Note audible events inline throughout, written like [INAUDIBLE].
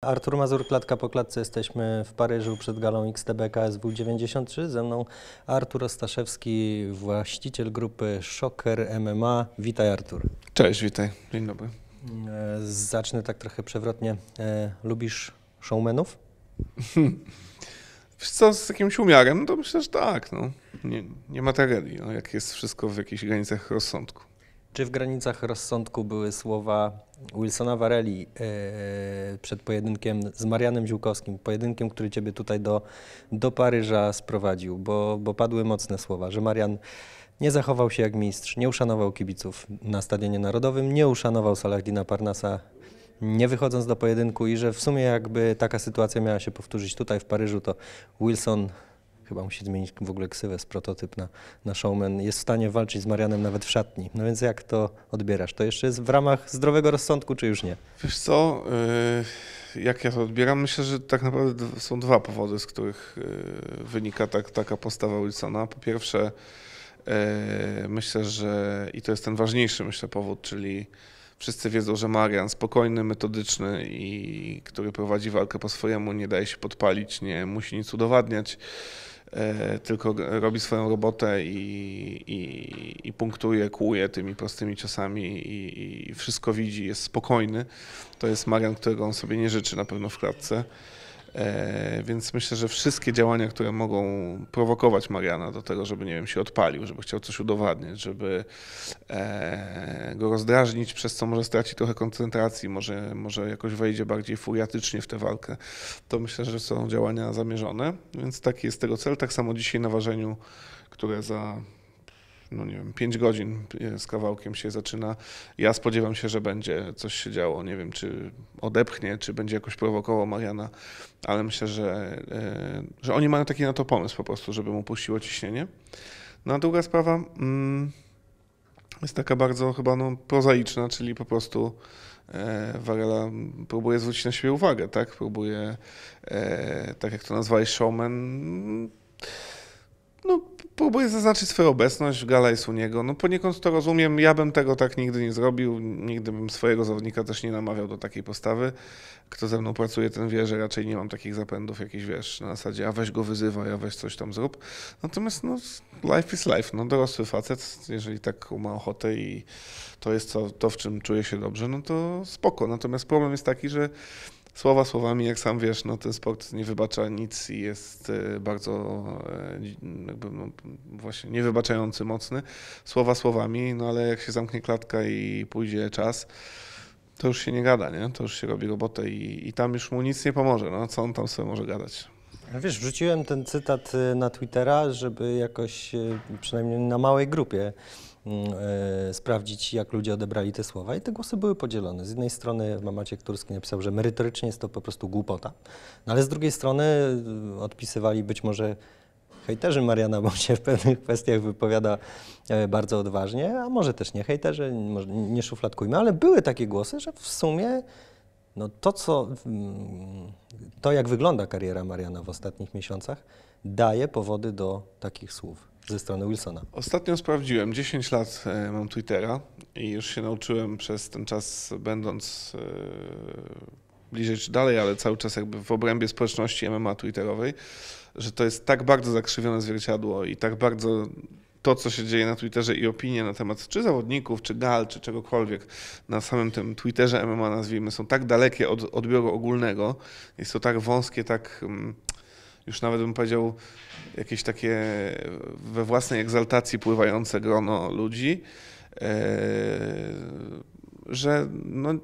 Artur Mazur, klatka po klatce. Jesteśmy w Paryżu przed galą XTB KSW 93. Ze mną Artur Ostaszewski, właściciel grupy Shocker MMA. Witaj Artur. Cześć, witaj. Dzień dobry. E, zacznę tak trochę przewrotnie. E, lubisz showmenów? [LAUGHS] Wiesz co, z jakimś umiarem, no to myślę, że tak. No. Nie, nie ma tragedii, no, jak jest wszystko w jakichś granicach rozsądku. Czy w granicach rozsądku były słowa Wilsona Vareli e, przed pojedynkiem z Marianem Ziłkowskim, pojedynkiem, który ciebie tutaj do, do Paryża sprowadził, bo, bo padły mocne słowa, że Marian nie zachował się jak mistrz, nie uszanował kibiców na Stadionie Narodowym, nie uszanował Salahdina Parnasa, nie wychodząc do pojedynku i że w sumie jakby taka sytuacja miała się powtórzyć tutaj w Paryżu, to Wilson chyba musi zmienić w ogóle ksywę z prototyp na, na showman, jest w stanie walczyć z Marianem nawet w szatni. No więc jak to odbierasz? To jeszcze jest w ramach zdrowego rozsądku, czy już nie? Wiesz co, y, jak ja to odbieram? Myślę, że tak naprawdę są dwa powody, z których y, wynika tak, taka postawa Wilsona. Po pierwsze, y, myślę, że i to jest ten ważniejszy, myślę, powód, czyli wszyscy wiedzą, że Marian spokojny, metodyczny i który prowadzi walkę po swojemu, nie daje się podpalić, nie musi nic udowadniać. E, tylko robi swoją robotę i, i, i punktuje, kłuje tymi prostymi czasami i, i wszystko widzi, jest spokojny. To jest Marian, którego on sobie nie życzy na pewno w klatce. E, więc myślę, że wszystkie działania, które mogą prowokować Mariana do tego, żeby nie wiem, się odpalił, żeby chciał coś udowadniać, żeby e, go rozdrażnić, przez co może straci trochę koncentracji, może, może jakoś wejdzie bardziej furiatycznie w tę walkę, to myślę, że są działania zamierzone. Więc taki jest tego cel. Tak samo dzisiaj na ważeniu, które za no nie wiem, 5 godzin e, z kawałkiem się zaczyna. Ja spodziewam się, że będzie coś się działo. Nie wiem, czy odepchnie, czy będzie jakoś prowokował Mariana, ale myślę, że, e, że oni mają taki na to pomysł po prostu, żeby mu puściło ciśnienie. No a druga sprawa mm, jest taka bardzo chyba no, prozaiczna, czyli po prostu Warela e, próbuje zwrócić na siebie uwagę, tak? Próbuje, tak jak to nazwałeś, showman no, próbuje zaznaczyć swoją obecność w niego. No poniekąd to rozumiem, ja bym tego tak nigdy nie zrobił, nigdy bym swojego zawodnika też nie namawiał do takiej postawy. Kto ze mną pracuje, ten wie, że raczej nie mam takich zapędów jakichś, wiesz, na zasadzie a weź go wyzywaj, a weź coś tam zrób. Natomiast no, life is life, no dorosły facet, jeżeli tak ma ochotę i to jest to, to w czym czuje się dobrze, no to spoko. Natomiast problem jest taki, że słowa słowami, jak sam wiesz, no, ten sport nie wybacza nic i jest e, bardzo e, jakby, no, właśnie niewybaczający, mocny. Słowa słowami, no ale jak się zamknie klatka i pójdzie czas, to już się nie gada, nie? To już się robi robotę i, i tam już mu nic nie pomoże. No, co on tam sobie może gadać? Wiesz, wrzuciłem ten cytat e, na Twittera, żeby jakoś, przynajmniej na małej grupie, E, sprawdzić, jak ludzie odebrali te słowa. I te głosy były podzielone. Z jednej strony Maciek Turski napisał, że merytorycznie jest to po prostu głupota, no ale z drugiej strony e, odpisywali być może hejterzy Mariana, bo się w pewnych [LAUGHS] kwestiach wypowiada e, bardzo odważnie, a może też nie hejterzy, nie szufladkujmy, ale były takie głosy, że w sumie no to, co, to jak wygląda kariera Mariana w ostatnich miesiącach, daje powody do takich słów ze strony Wilsona. Ostatnio sprawdziłem, 10 lat e, mam Twittera i już się nauczyłem przez ten czas, będąc e, bliżej czy dalej, ale cały czas jakby w obrębie społeczności MMA Twitterowej, że to jest tak bardzo zakrzywione zwierciadło i tak bardzo to, co się dzieje na Twitterze i opinie na temat czy zawodników, czy gal, czy czegokolwiek na samym tym Twitterze MMA nazwijmy, są tak dalekie od odbioru ogólnego, jest to tak wąskie, tak mm, już nawet bym powiedział, jakieś takie we własnej egzaltacji pływające grono ludzi, e, że no,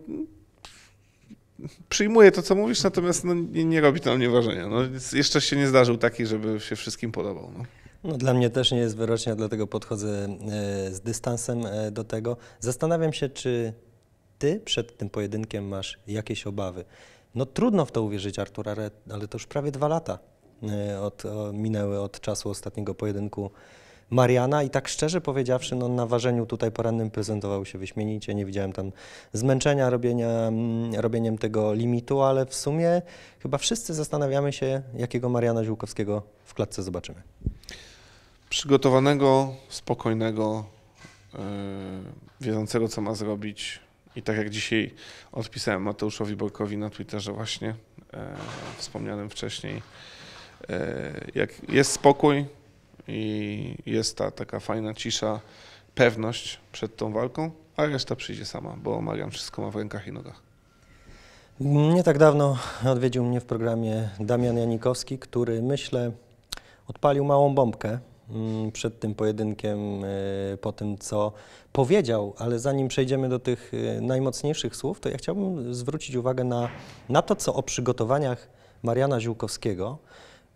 przyjmuję to, co mówisz, natomiast no, nie, nie robi to na mnie wrażenia. No, jeszcze się nie zdarzył taki, żeby się wszystkim podobał. No. No, dla mnie też nie jest wyrocznie, dlatego podchodzę e, z dystansem e, do tego. Zastanawiam się, czy ty przed tym pojedynkiem masz jakieś obawy. No trudno w to uwierzyć, Artur, ale, ale to już prawie dwa lata. E, od, minęły od czasu ostatniego pojedynku Mariana i tak szczerze powiedziawszy, no, na ważeniu tutaj porannym prezentował się wyśmienicie, nie widziałem tam zmęczenia robienia, robieniem tego limitu, ale w sumie chyba wszyscy zastanawiamy się, jakiego Mariana Ziółkowskiego w klatce zobaczymy. Przygotowanego, spokojnego, yy, wiedzącego co ma zrobić i tak jak dzisiaj odpisałem Mateuszowi Borkowi na Twitterze właśnie, yy, wspomnianym wcześniej, E, jak jest spokój i jest ta taka fajna cisza, pewność przed tą walką, a reszta przyjdzie sama, bo Marian wszystko ma w rękach i nogach. Nie tak dawno odwiedził mnie w programie Damian Janikowski, który myślę odpalił małą bombkę mm, przed tym pojedynkiem, e, po tym co powiedział, ale zanim przejdziemy do tych e, najmocniejszych słów, to ja chciałbym zwrócić uwagę na, na to, co o przygotowaniach Mariana Ziłkowskiego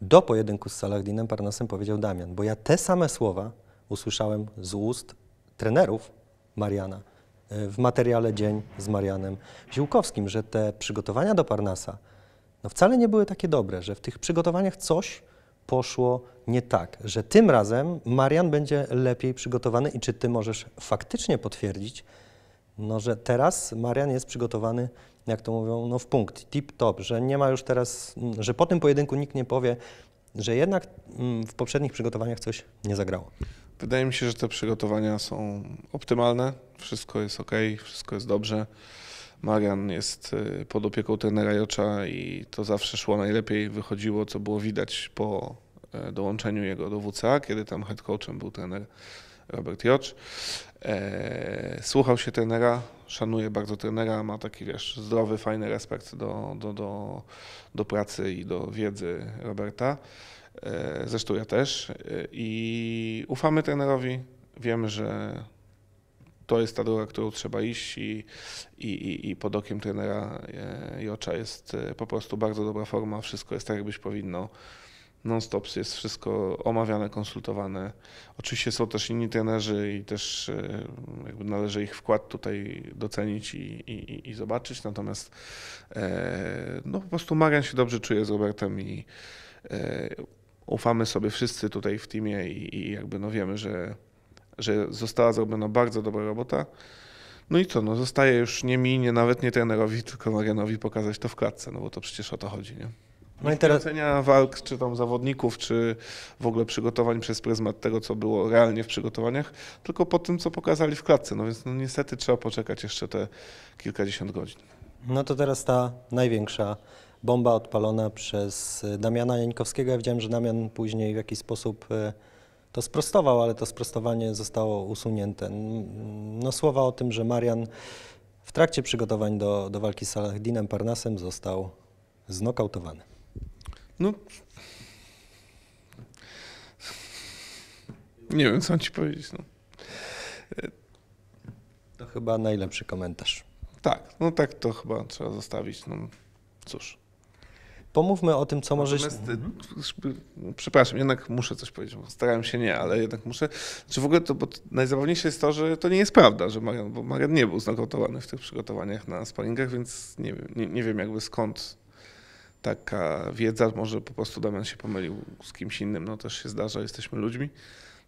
do pojedynku z Saladinem Parnasem powiedział Damian, bo ja te same słowa usłyszałem z ust trenerów Mariana e, w materiale Dzień z Marianem Ziłkowskim, że te przygotowania do Parnasa no wcale nie były takie dobre, że w tych przygotowaniach coś poszło nie tak, że tym razem Marian będzie lepiej przygotowany i czy ty możesz faktycznie potwierdzić, no, że teraz Marian jest przygotowany, jak to mówią, no, w punkt, tip-top, że nie ma już teraz, że po tym pojedynku nikt nie powie, że jednak mm, w poprzednich przygotowaniach coś nie zagrało. Wydaje mi się, że te przygotowania są optymalne, wszystko jest ok, wszystko jest dobrze. Marian jest y, pod opieką trenera Jocza i to zawsze szło najlepiej, wychodziło, co było widać po e, dołączeniu jego do WCA, kiedy tam head coachem był trener Robert Jocz. E, słuchał się trenera, szanuje bardzo trenera, ma taki wiesz, zdrowy, fajny respekt do, do, do, do pracy i do wiedzy Roberta. E, zresztą ja też. E, I ufamy trenerowi. Wiemy, że to jest ta droga, którą trzeba iść i, i, i, i pod okiem trenera Jocza jest po prostu bardzo dobra forma. Wszystko jest tak, jak być powinno non-stop jest wszystko omawiane, konsultowane. Oczywiście są też inni trenerzy i też e, jakby należy ich wkład tutaj docenić i, i, i zobaczyć, natomiast e, no, po prostu Marian się dobrze czuje z Robertem i e, ufamy sobie wszyscy tutaj w teamie i, i jakby no wiemy, że, że została zrobiona bardzo dobra robota. No i co, no zostaje już nie mi, nie, nawet nie trenerowi, tylko Marianowi pokazać to w klatce, no bo to przecież o to chodzi, nie? No i teraz... Ocenia walk, czy tam zawodników, czy w ogóle przygotowań przez pryzmat tego, co było realnie w przygotowaniach, tylko po tym, co pokazali w klatce. No więc no, niestety trzeba poczekać jeszcze te kilkadziesiąt godzin. No to teraz ta największa bomba odpalona przez Damiana Jańkowskiego. Ja widziałem, że Damian później w jakiś sposób e, to sprostował, ale to sprostowanie zostało usunięte. No słowa o tym, że Marian w trakcie przygotowań do, do walki z Saladinem Parnasem został znokautowany. No. Nie wiem, co mam ci powiedzieć. No. To chyba najlepszy komentarz. Tak, no tak to chyba trzeba zostawić. No cóż. Pomówmy o tym, co może. Y, no, przepraszam, jednak muszę coś powiedzieć, starałem się nie, ale jednak muszę. Czy w ogóle to, bo najzabawniejsze jest to, że to nie jest prawda, że Marian, bo Marian nie był znokautowany w tych przygotowaniach na spalinkach, więc nie wiem, nie, nie wiem jakby skąd taka wiedza, może po prostu Damian się pomylił z kimś innym, no też się zdarza, jesteśmy ludźmi.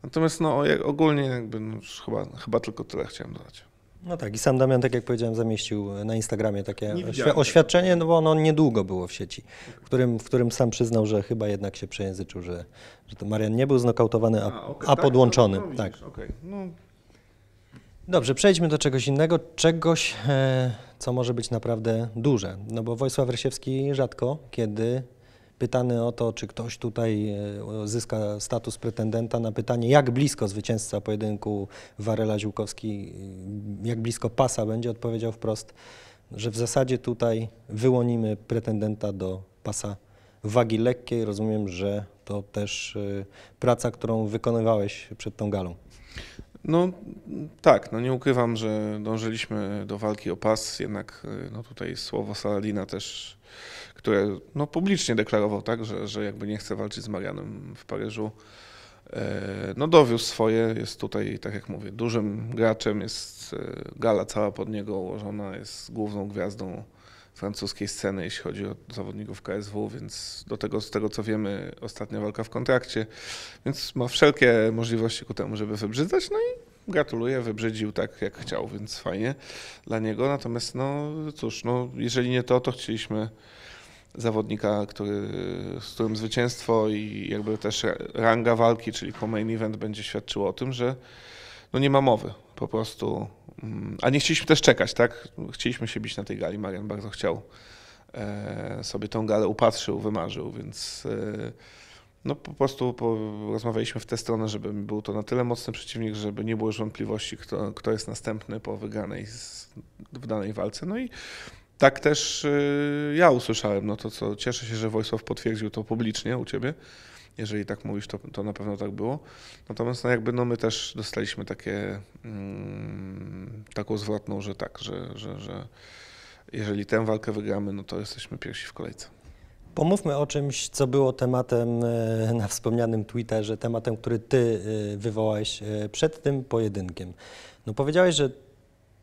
Natomiast no, ogólnie jakby no, chyba, chyba tylko tyle chciałem dodać. No tak, i sam Damian, tak jak powiedziałem, zamieścił na Instagramie takie oświadczenie, no bo ono niedługo było w sieci, w którym, w którym sam przyznał, że chyba jednak się przejęzyczył, że, że to Marian nie był znokautowany, a, a, okay, a tak, podłączony. No, no tak, no, widzisz, tak. Okay. No. Dobrze, przejdźmy do czegoś innego, czegoś, e, co może być naprawdę duże. No bo Wojsław Wersiewski rzadko kiedy pytany o to, czy ktoś tutaj e, zyska status pretendenta na pytanie, jak blisko zwycięzca pojedynku Warela Ziłkowski, e, jak blisko pasa będzie, odpowiedział wprost, że w zasadzie tutaj wyłonimy pretendenta do pasa wagi lekkiej. Rozumiem, że to też praca, którą wykonywałeś przed tą galą. No tak, no nie ukrywam, że dążyliśmy do walki o pas, jednak y, no tutaj słowo Saladina też, które no, publicznie deklarował, tak, że, że jakby nie chce walczyć z Marianem w Paryżu, e, no dowiózł swoje, jest tutaj, tak jak mówię, dużym graczem, jest e, gala cała pod niego ułożona, jest główną gwiazdą francuskiej sceny, jeśli chodzi o zawodników KSW, więc do tego, z tego co wiemy, ostatnia walka w kontrakcie, więc ma wszelkie możliwości ku temu, żeby wybrzydzać, no i gratuluję, wybrzydził tak jak chciał, więc fajnie dla niego, natomiast no cóż, no, jeżeli nie to, to chcieliśmy zawodnika, który, z którym zwycięstwo i jakby też ranga walki, czyli po main event będzie świadczyło o tym, że no nie ma mowy, po prostu a nie chcieliśmy też czekać, tak? Chcieliśmy się bić na tej gali. Marian bardzo chciał e, sobie tą galę upatrzył, wymarzył, więc e, no po prostu rozmawialiśmy w tę stronę, żeby był to na tyle mocny przeciwnik, żeby nie było już wątpliwości, kto, kto jest następny po wygranej z, w danej walce. No i tak też e, ja usłyszałem, no to co cieszę się, że Wojsław potwierdził to publicznie u ciebie jeżeli tak mówisz, to, to na pewno tak było. Natomiast no jakby no my też dostaliśmy takie, mm, taką zwrotną, że tak, że, że, że jeżeli tę walkę wygramy, no to jesteśmy pierwsi w kolejce. Pomówmy o czymś, co było tematem e, na wspomnianym Twitterze, tematem, który ty e, wywołałeś e, przed tym pojedynkiem. No powiedziałeś, że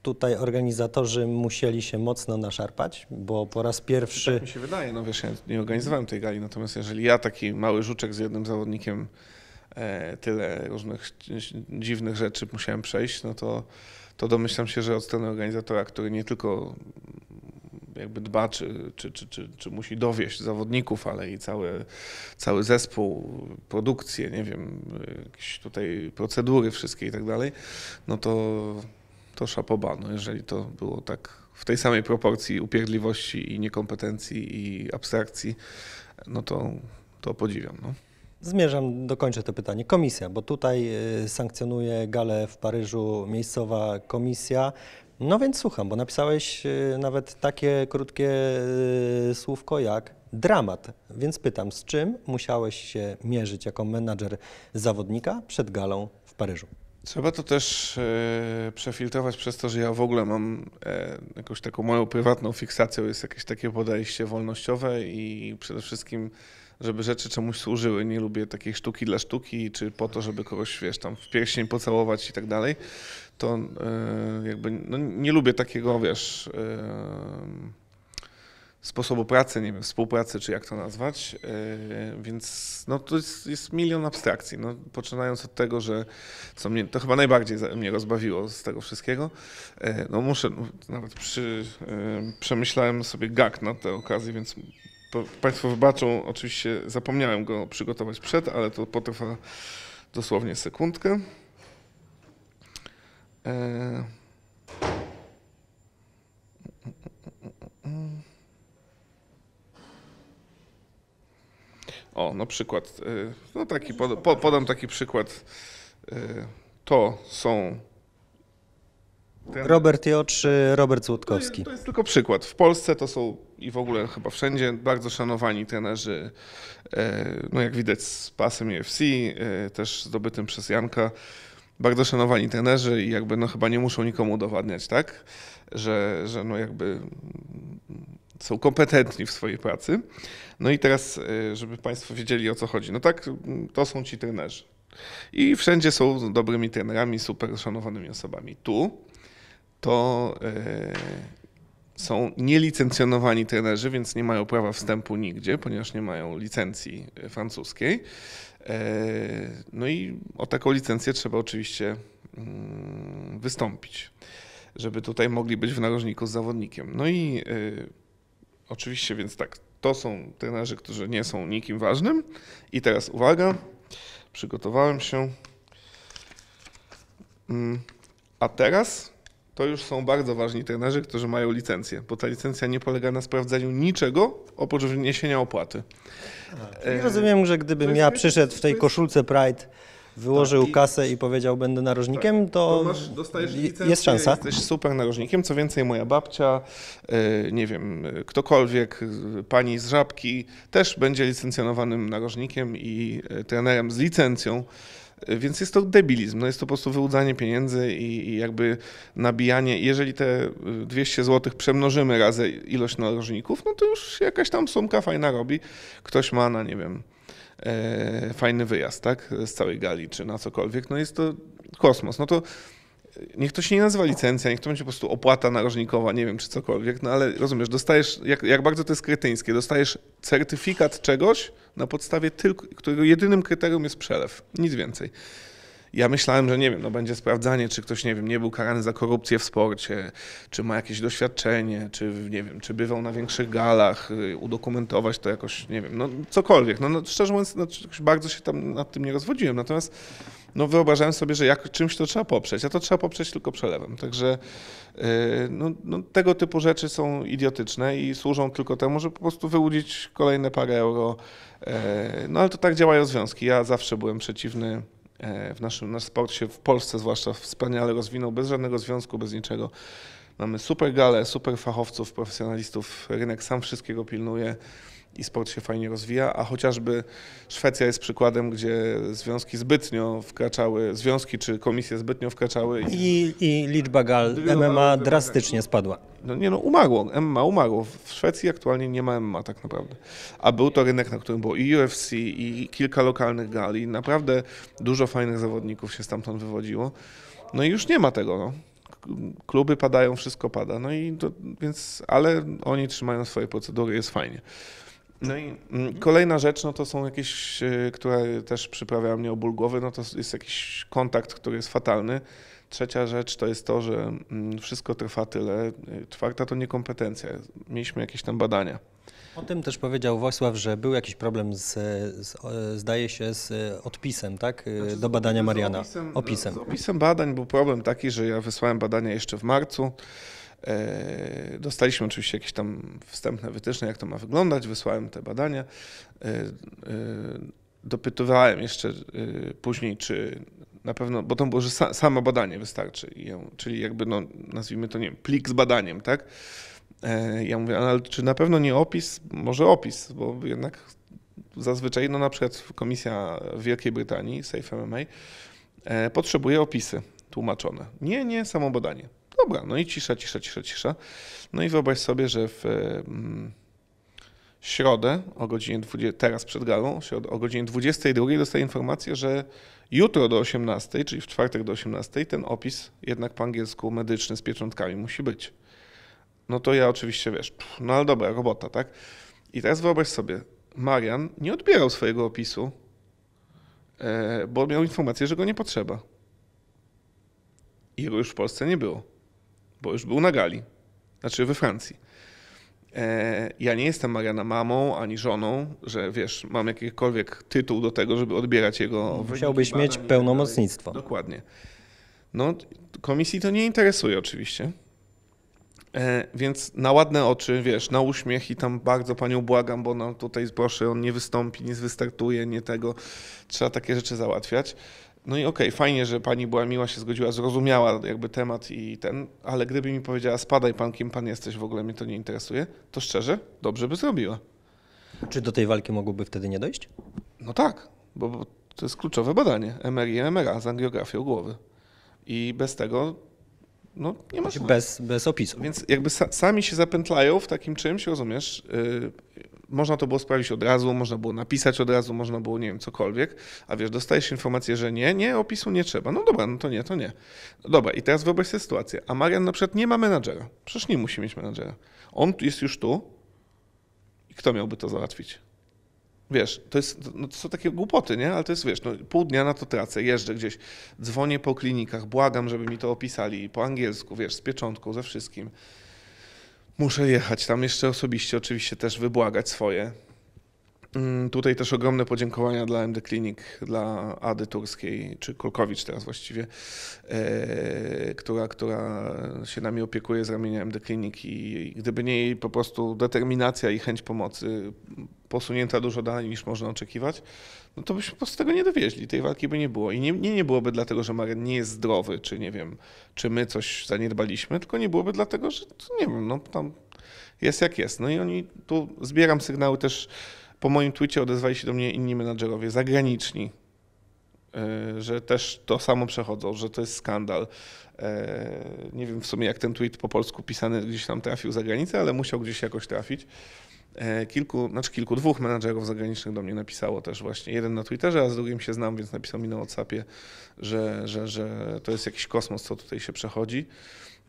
tutaj organizatorzy musieli się mocno naszarpać, bo po raz pierwszy... Tak mi się wydaje, no wiesz, ja nie organizowałem tej gali, natomiast jeżeli ja taki mały żuczek z jednym zawodnikiem e, tyle różnych dziwnych rzeczy musiałem przejść, no to, to domyślam się, że od strony organizatora, który nie tylko jakby dba, czy, czy, czy, czy, czy musi dowieść zawodników, ale i cały, cały zespół, produkcję, nie wiem, jakieś tutaj procedury wszystkie i tak dalej, no to to szapoba. No jeżeli to było tak w tej samej proporcji upierdliwości i niekompetencji i abstrakcji, no to, to podziwiam. No. Zmierzam, dokończę to pytanie. Komisja, bo tutaj y, sankcjonuje galę w Paryżu miejscowa komisja. No więc słucham, bo napisałeś y, nawet takie krótkie y, słówko jak dramat. Więc pytam, z czym musiałeś się mierzyć jako menadżer zawodnika przed galą w Paryżu? Trzeba to też e, przefiltrować przez to, że ja w ogóle mam e, jakąś taką moją prywatną fiksację, jest jakieś takie podejście wolnościowe i przede wszystkim, żeby rzeczy czemuś służyły. Nie lubię takiej sztuki dla sztuki, czy po to, żeby kogoś, wiesz, tam w pierścień pocałować i tak dalej. To e, jakby, no, nie lubię takiego, wiesz... E, sposobu pracy, nie wiem, współpracy, czy jak to nazwać. E, więc no, to jest, jest milion abstrakcji. No, poczynając od tego, że co mnie, to chyba najbardziej mnie rozbawiło z tego wszystkiego. E, no muszę, no, nawet przy, e, przemyślałem sobie gag na tę okazję, więc Państwo wybaczą, oczywiście zapomniałem go przygotować przed, ale to potrwa dosłownie sekundkę. Eee... O, no przykład, e, no taki, pod, po, podam taki przykład. E, to są... Ten... Robert Jocz, e, Robert Złotkowski. To jest tylko przykład. W Polsce to są i w ogóle chyba wszędzie bardzo szanowani trenerzy, no jak widać z pasem UFC, też zdobytym przez Janka, bardzo szanowani trenerzy i jakby no chyba nie muszą nikomu udowadniać, tak? Że, że no jakby są kompetentni w swojej pracy. No i teraz, e, żeby Państwo wiedzieli o co chodzi. No tak, mm, to są ci trenerzy. I wszędzie są dobrymi trenerami, super szanowanymi osobami. Tu to e, są nielicencjonowani trenerzy, więc nie mają prawa wstępu nigdzie, ponieważ nie mają licencji e, francuskiej. No i o taką licencję trzeba oczywiście mm, wystąpić, żeby tutaj mogli być w narożniku z zawodnikiem. No i Oczywiście, więc tak, to są trenerzy, którzy nie są nikim ważnym. I teraz uwaga, przygotowałem się. Mm, a teraz to już są bardzo ważni trenerzy, którzy mają licencję, bo ta licencja nie polega na sprawdzeniu niczego oprócz wniesienia opłaty. A, rozumiem, że gdybym ja przyszedł w tej koszulce Pride wyłożył tak, kasę i powiedział będę narożnikiem, tak, to, to masz, dostajesz licencję, jest szansa. Jesteś super narożnikiem, co więcej moja babcia, e, nie wiem, ktokolwiek, e, pani z Żabki też będzie licencjonowanym narożnikiem i e, trenerem z licencją. Więc jest to debilizm, no jest to po prostu wyłudzanie pieniędzy i, i jakby nabijanie. Jeżeli te 200 zł przemnożymy razy ilość narożników, no to już jakaś tam sumka fajna robi. Ktoś ma na, nie wiem, E, fajny wyjazd, tak? Z całej gali czy na cokolwiek. No jest to kosmos. No to e, niech to się nie nazywa licencja, niech to będzie po prostu opłata narożnikowa, nie wiem, czy cokolwiek, no ale rozumiesz, dostajesz, jak, jak bardzo to jest krytyńskie, dostajesz certyfikat czegoś, na podstawie tylko, którego jedynym kryterium jest przelew, nic więcej. Ja myślałem, że nie wiem, no będzie sprawdzanie, czy ktoś, nie wiem, nie był karany za korupcję w sporcie, czy ma jakieś doświadczenie, czy nie wiem, czy bywał na większych galach, y, udokumentować to jakoś, nie wiem, no cokolwiek. No, no szczerze mówiąc, no, bardzo się tam nad tym nie rozwodziłem, natomiast no wyobrażałem sobie, że jak, czymś to trzeba poprzeć, a to trzeba poprzeć tylko przelewem. Także yy, no, no, tego typu rzeczy są idiotyczne i służą tylko temu, żeby po prostu wyłudzić kolejne parę euro. Yy, no ale to tak działają związki. Ja zawsze byłem przeciwny E, w naszym, nasz sport się w Polsce zwłaszcza wspaniale rozwinął, bez żadnego związku, bez niczego. Mamy super gale, super fachowców, profesjonalistów, rynek sam wszystkiego pilnuje i sport się fajnie rozwija, a chociażby Szwecja jest przykładem, gdzie związki zbytnio wkraczały, związki czy komisje zbytnio wkraczały. I, i liczba gal MMA drastycznie spadła. No nie no, umarło, MMA umarło. W Szwecji aktualnie nie ma MMA tak naprawdę. A był to rynek, na którym było i UFC, i kilka lokalnych gal i naprawdę dużo fajnych zawodników się stamtąd wywodziło. No i już nie ma tego, no kluby padają, wszystko pada. No i to, więc, ale oni trzymają swoje procedury, jest fajnie. No i mm, kolejna rzecz, no to są jakieś, e, które też przyprawia mnie o ból głowy, no to jest jakiś kontakt, który jest fatalny. Trzecia rzecz to jest to, że mm, wszystko trwa tyle. E, czwarta to niekompetencja. Mieliśmy jakieś tam badania. O tym też powiedział Wojsław, że był jakiś problem z, z zdaje się, z e, odpisem, tak? Znaczy, do badania Mariana. Z opisem, opisem. Z opisem badań był problem taki, że ja wysłałem badania jeszcze w marcu. E, dostaliśmy oczywiście jakieś tam wstępne wytyczne, jak to ma wyglądać. Wysłałem te badania. E, e, dopytywałem jeszcze później, czy na pewno, bo to było, że samo badanie wystarczy, czyli jakby, no, nazwijmy to, nie wiem, plik z badaniem, tak? Ja mówię, ale czy na pewno nie opis? Może opis, bo jednak zazwyczaj, no na przykład komisja w Wielkiej Brytanii, Safe MMA, potrzebuje opisy tłumaczone. Nie, nie, samo badanie. Dobra, no i cisza, cisza, cisza, cisza. No i wyobraź sobie, że w środę o godzinie 20, teraz przed galą, o godzinie 22 dostaję informację, że jutro do 18, czyli w czwartek do 18, ten opis jednak po angielsku medyczny z pieczątkami musi być. No to ja oczywiście, wiesz, no ale dobra, robota, tak? I teraz wyobraź sobie, Marian nie odbierał swojego opisu, e, bo miał informację, że go nie potrzeba. Jego już w Polsce nie było bo już był na gali, znaczy we Francji. E, ja nie jestem Mariana mamą ani żoną, że wiesz, mam jakikolwiek tytuł do tego, żeby odbierać jego. Mhm. Musiałbyś mieć tak pełnomocnictwo. Dokładnie. No, komisji to nie interesuje oczywiście. E, więc na ładne oczy, wiesz, na uśmiech i tam bardzo panią błagam, bo nam tutaj proszę, on nie wystąpi, nie wystartuje, nie tego. Trzeba takie rzeczy załatwiać. No i okej, okay, fajnie, że pani była miła, się zgodziła, zrozumiała jakby temat i ten, ale gdyby mi powiedziała, spadaj pan, kim pan jesteś, w ogóle mnie to nie interesuje, to szczerze, dobrze by zrobiła. Czy do tej walki mogłoby wtedy nie dojść? No tak, bo, to jest kluczowe badanie, MRI i MRA z angiografią głowy. I bez tego no, nie ma znaczy bez, bez opisu. Więc jakby sa, sami się zapętlają w takim czymś, rozumiesz? Yy, można to było sprawdzić od razu, można było napisać od razu, można było, nie wiem, cokolwiek, a wiesz, dostajesz informację, że nie, nie, opisu nie trzeba. No dobra, no to nie, to nie. Dobra, i teraz wyobraź sobie sytuację. A Marian na przykład nie ma menadżera. Przecież nie musi mieć menadżera. On jest już tu i kto miałby to załatwić? Wiesz, to, jest, no to są takie głupoty, nie? Ale to jest, wiesz, no, pół dnia na to tracę, jeżdżę gdzieś, dzwonię po klinikach, błagam, żeby mi to opisali po angielsku, wiesz, z pieczątką, ze wszystkim. Muszę jechać tam jeszcze osobiście, oczywiście też wybłagać swoje. Mm, tutaj też ogromne podziękowania dla MD Clinic, dla Ady Turskiej, czy Kulkowicz teraz właściwie, e, która, która się nami opiekuje z ramienia MD Clinic i gdyby nie jej po prostu determinacja i chęć pomocy posunięta dużo dalej niż można oczekiwać, no to byśmy po prostu tego nie dowieźli, tej walki by nie było. I nie, nie, nie byłoby dlatego, że Marian nie jest zdrowy, czy nie wiem, czy my coś zaniedbaliśmy, tylko nie byłoby dlatego, że nie wiem, no tam jest jak jest. No i oni, tu zbieram sygnały też, po moim twicie odezwali się do mnie inni menadżerowie zagraniczni, e, że też to samo przechodzą, że to jest skandal. E, nie wiem w sumie, jak ten tweet po polsku pisany gdzieś tam trafił za granicę, ale musiał gdzieś jakoś trafić. E, kilku, znaczy kilku, dwóch menadżerów zagranicznych do mnie napisało też właśnie. Jeden na Twitterze, a z drugim się znam, więc napisał mi na WhatsAppie, że, że, że to jest jakiś kosmos, co tutaj się przechodzi.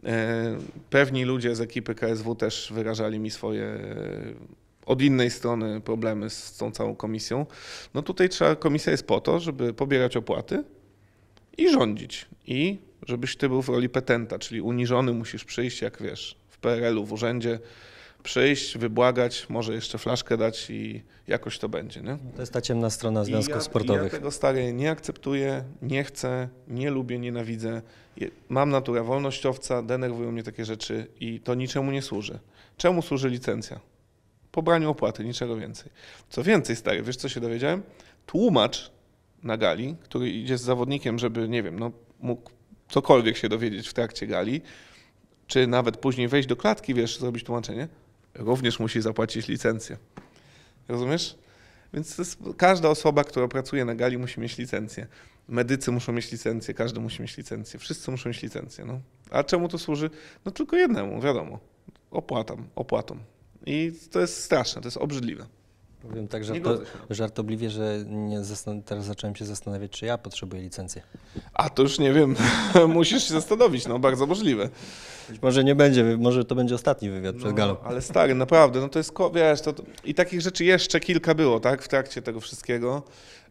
E, pewni ludzie z ekipy KSW też wyrażali mi swoje e, od innej strony problemy z tą całą komisją. No tutaj trzeba, komisja jest po to, żeby pobierać opłaty i rządzić. I żebyś ty był w roli petenta, czyli uniżony musisz przyjść, jak wiesz, w PRL-u, w urzędzie, przyjść, wybłagać, może jeszcze flaszkę dać i jakoś to będzie. Nie? To jest ta ciemna strona związków ja, sportowych. Ja tego stary nie akceptuję, nie chcę, nie lubię, nienawidzę. Mam naturę wolnościowca, denerwują mnie takie rzeczy i to niczemu nie służy. Czemu służy licencja? Pobraniu opłaty, niczego więcej. Co więcej, stary, wiesz co się dowiedziałem? Tłumacz na gali, który idzie z zawodnikiem, żeby, nie wiem, no, mógł cokolwiek się dowiedzieć w trakcie gali, czy nawet później wejść do klatki, wiesz, zrobić tłumaczenie, również musi zapłacić licencję. Rozumiesz? Więc jest, każda osoba, która pracuje na gali, musi mieć licencję. Medycy muszą mieć licencję, każdy musi mieć licencję, wszyscy muszą mieć licencję. No. A czemu to służy? No tylko jednemu, wiadomo. Opłatam, opłatom. I to jest straszne, to jest obrzydliwe. Powiem tak żarto, żartobliwie, że teraz zacząłem się zastanawiać, czy ja potrzebuję licencji. A to już nie wiem, [LAUGHS] musisz się zastanowić, no bardzo możliwe. Być może nie będzie, może to będzie ostatni wywiad no, przed galą. Ale stary, naprawdę, no to jest, wiesz, to, i takich rzeczy jeszcze kilka było, tak, w trakcie tego wszystkiego.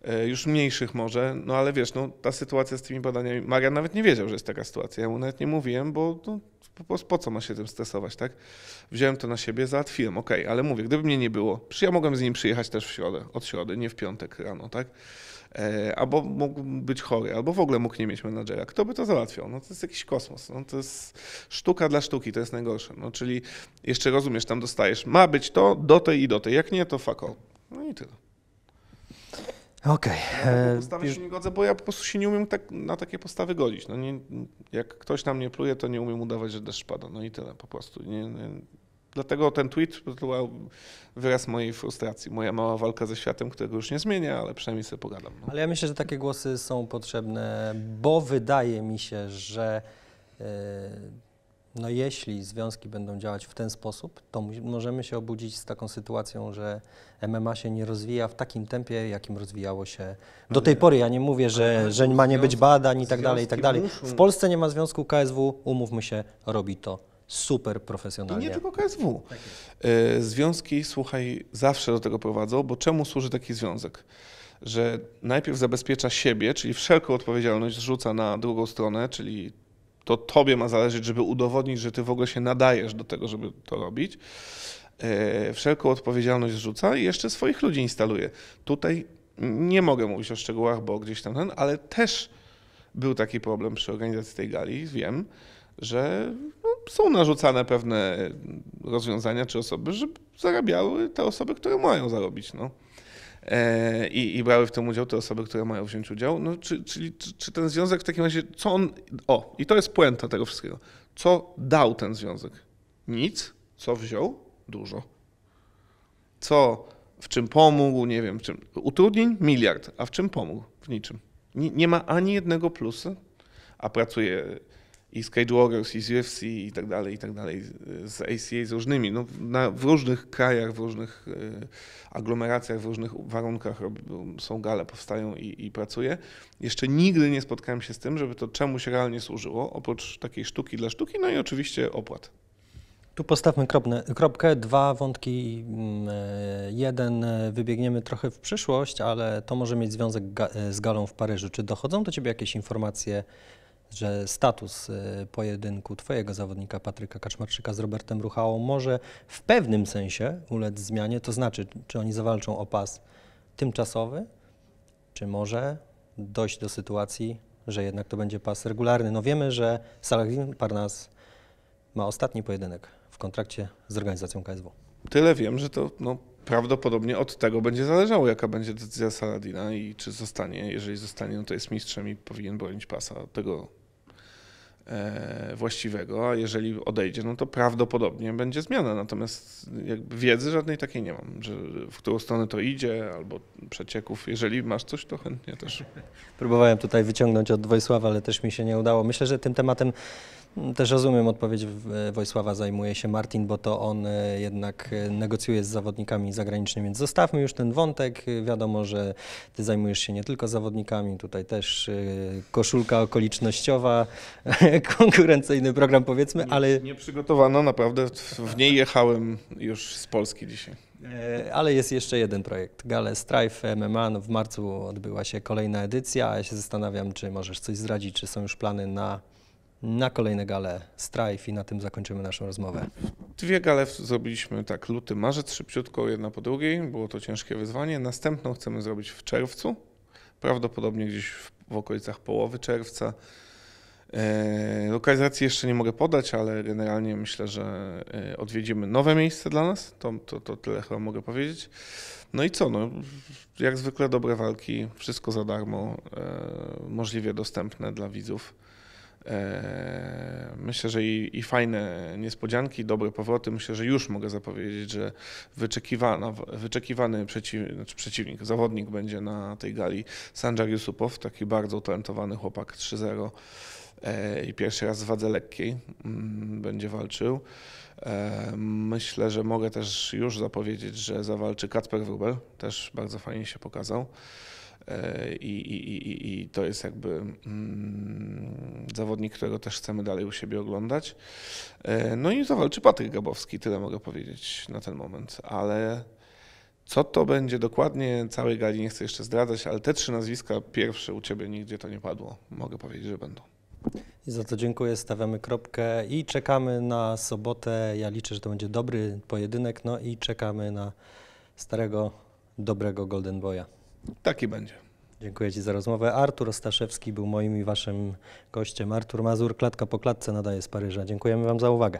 E, już mniejszych może, no ale wiesz, no, ta sytuacja z tymi badaniami, Maria nawet nie wiedział, że jest taka sytuacja, ja mu nawet nie mówiłem, bo no, po, po, co ma się tym stresować, tak? Wziąłem to na siebie, załatwiłem, okej, okay, ale mówię, gdyby mnie nie było, ja mogłem z nim przyjechać też w środę, od środy, nie w piątek rano, tak? E, albo mógł być chory, albo w ogóle mógł nie mieć menadżera. Kto by to załatwiał? No to jest jakiś kosmos. No, to jest sztuka dla sztuki, to jest najgorsze. No, czyli jeszcze rozumiesz, tam dostajesz, ma być to do tej i do tej, jak nie, to fuck all. No i tyle. Okej. Okay. No, e, ja się nie godzę, bo ja po prostu się nie umiem tak, na takie postawy godzić. No nie, jak ktoś na mnie pluje, to nie umiem udawać, że deszcz pada. No i tyle po prostu. Nie, nie. Dlatego ten tweet to wyraz mojej frustracji. Moja mała walka ze światem, którego już nie zmienia, ale przynajmniej sobie pogadam. No. Ale ja myślę, że takie głosy są potrzebne, bo wydaje mi się, że e, no jeśli związki będą działać w ten sposób, to możemy się obudzić z taką sytuacją, że MMA się nie rozwija w takim tempie, jakim rozwijało się do tej pory. Ja nie mówię, że, że ma nie być badań i tak dalej, i tak dalej. W Polsce nie ma związku KSW, umówmy się, robi to super profesjonalnie. I nie tylko KSW. Tak e, związki, słuchaj, zawsze do tego prowadzą, bo czemu służy taki związek? Że najpierw zabezpiecza siebie, czyli wszelką odpowiedzialność zrzuca na drugą stronę, czyli to tobie ma zależeć, żeby udowodnić, że ty w ogóle się nadajesz do tego, żeby to robić. E, wszelką odpowiedzialność zrzuca i jeszcze swoich ludzi instaluje. Tutaj nie mogę mówić o szczegółach, bo gdzieś tam ten, ale też był taki problem przy organizacji tej gali, wiem, że no, są narzucane pewne rozwiązania czy osoby, żeby zarabiały te osoby, które mają zarobić. No. E, i, i brały w tym udział te osoby, które mają wziąć udział. No, czy, czyli czy, czy ten związek w takim razie, co on. O, i to jest puenta tego wszystkiego. Co dał ten związek? Nic. Co wziął? Dużo. Co, w czym pomógł, nie wiem, w czym. Utrudnień? Miliard. A w czym pomógł? W niczym. Nie, nie ma ani jednego plusa, a pracuje i z Cage Warriors, i z UFC, i tak dalej, i tak dalej, z ACA, z różnymi. No, na, w różnych krajach, w różnych e, aglomeracjach, w różnych warunkach są gale, powstają i, i Jeszcze nigdy nie spotkałem się z tym, żeby to czemuś realnie służyło, oprócz takiej sztuki dla sztuki, no i oczywiście opłat. Tu postawmy kropne, kropkę, dwa wątki. Mm, e, jeden e, wybiegniemy trochę w przyszłość, ale to może mieć związek ga, z galą w Paryżu. Czy dochodzą do Ciebie jakieś informacje że status y, pojedynku Twojego zawodnika Patryka Kaczmarczyka z Robertem Ruchałą może w pewnym sensie ulec zmianie? To znaczy, czy oni zawalczą o pas tymczasowy, czy może dojść do sytuacji, że jednak to będzie pas regularny? No wiemy, że Salahdin Parnas ma ostatni pojedynek w kontrakcie z organizacją KSW. Tyle wiem, że to no, prawdopodobnie od tego będzie zależało, jaka będzie decyzja Saladina i czy zostanie. Jeżeli zostanie, no to jest mistrzem i powinien bronić pasa tego e, właściwego, a jeżeli odejdzie, no to prawdopodobnie będzie zmiana. Natomiast jakby wiedzy żadnej takiej nie mam, że w którą stronę to idzie, albo przecieków. Jeżeli masz coś, to chętnie też. Próbowałem tutaj wyciągnąć od Wojsława, ale też mi się nie udało. Myślę, że tym tematem też rozumiem odpowiedź Wojsława, zajmuje się Martin, bo to on e, jednak e, negocjuje z zawodnikami zagranicznymi, więc zostawmy już ten wątek. Wiadomo, że ty zajmujesz się nie tylko zawodnikami, tutaj też e, koszulka okolicznościowa, [LAUGHS] konkurencyjny program powiedzmy, nie, ale... Nie przygotowano, naprawdę w niej jechałem już z Polski dzisiaj. Ale jest jeszcze jeden projekt, Gale Strife MMA. No, w marcu odbyła się kolejna edycja, ja się zastanawiam, czy możesz coś zdradzić, czy są już plany na na kolejne gale Strife i na tym zakończymy naszą rozmowę. Dwie gale zrobiliśmy tak luty, marzec szybciutko, jedna po drugiej. Było to ciężkie wyzwanie. Następną chcemy zrobić w czerwcu, prawdopodobnie gdzieś w, w okolicach połowy czerwca. E, lokalizacji jeszcze nie mogę podać, ale generalnie myślę, że e, odwiedzimy nowe miejsce dla nas. To, to, to tyle chyba mogę powiedzieć. No i co? No, jak zwykle dobre walki, wszystko za darmo, e, możliwie dostępne dla widzów. E, myślę, że i, i, fajne niespodzianki, dobre powroty. Myślę, że już mogę zapowiedzieć, że wyczekiwana, wyczekiwany przeciw, znaczy przeciwnik, zawodnik będzie na tej gali Sanjar Yusupow, taki bardzo utalentowany chłopak 3-0 e, i pierwszy raz w wadze lekkiej mm, będzie walczył. E, myślę, że mogę też już zapowiedzieć, że zawalczy Kacper Wrubel, też bardzo fajnie się pokazał. E, I, i, i, I, to jest jakby mm, zawodnik, którego też chcemy dalej u siebie oglądać. E, no i zawalczy Patryk Gabowski, tyle mogę powiedzieć na ten moment, ale co to będzie dokładnie, całej gali nie chcę jeszcze zdradzać, ale te trzy nazwiska pierwsze u Ciebie nigdzie to nie padło. Mogę powiedzieć, że będą. I za to dziękuję, stawiamy kropkę i czekamy na sobotę. Ja liczę, że to będzie dobry pojedynek, no i czekamy na starego, dobrego Golden Boya. Taki będzie. Dziękuję Ci za rozmowę. Artur Ostaszewski był moim i Waszym gościem. Artur Mazur, klatka po klatce nadaje z Paryża. Dziękujemy Wam za uwagę.